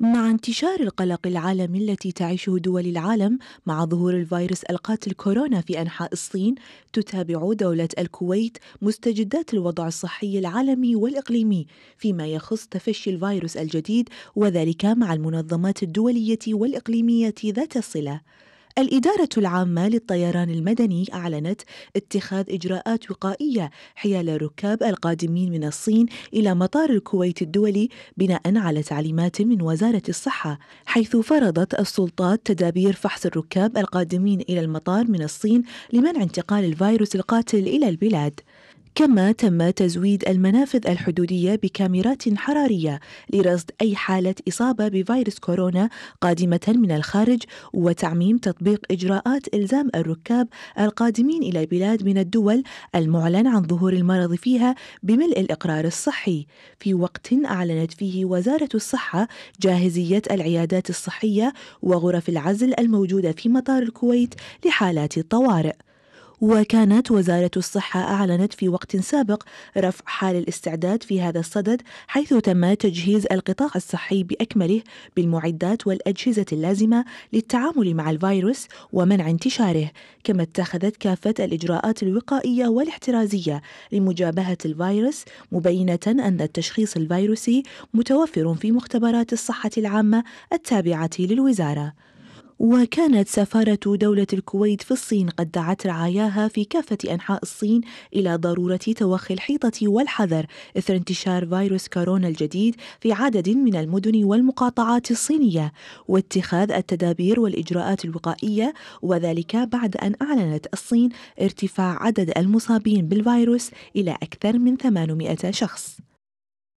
مع انتشار القلق العالمي التي تعيشه دول العالم مع ظهور الفيروس القاتل كورونا في أنحاء الصين تتابع دولة الكويت مستجدات الوضع الصحي العالمي والإقليمي فيما يخص تفشي الفيروس الجديد وذلك مع المنظمات الدولية والإقليمية ذات الصلة الإدارة العامة للطيران المدني أعلنت اتخاذ إجراءات وقائية حيال الركاب القادمين من الصين إلى مطار الكويت الدولي بناء على تعليمات من وزارة الصحة حيث فرضت السلطات تدابير فحص الركاب القادمين إلى المطار من الصين لمنع انتقال الفيروس القاتل إلى البلاد كما تم تزويد المنافذ الحدودية بكاميرات حرارية لرصد أي حالة إصابة بفيروس كورونا قادمة من الخارج وتعميم تطبيق إجراءات إلزام الركاب القادمين إلى بلاد من الدول المعلن عن ظهور المرض فيها بملء الإقرار الصحي في وقت أعلنت فيه وزارة الصحة جاهزية العيادات الصحية وغرف العزل الموجودة في مطار الكويت لحالات الطوارئ وكانت وزارة الصحة أعلنت في وقت سابق رفع حال الاستعداد في هذا الصدد حيث تم تجهيز القطاع الصحي بأكمله بالمعدات والأجهزة اللازمة للتعامل مع الفيروس ومنع انتشاره كما اتخذت كافة الإجراءات الوقائية والاحترازية لمجابهة الفيروس مبينة أن التشخيص الفيروسي متوفر في مختبرات الصحة العامة التابعة للوزارة وكانت سفارة دولة الكويت في الصين قد دعت رعاياها في كافة أنحاء الصين إلى ضرورة توخي الحيطة والحذر إثر انتشار فيروس كورونا الجديد في عدد من المدن والمقاطعات الصينية واتخاذ التدابير والإجراءات الوقائية وذلك بعد أن أعلنت الصين ارتفاع عدد المصابين بالفيروس إلى أكثر من 800 شخص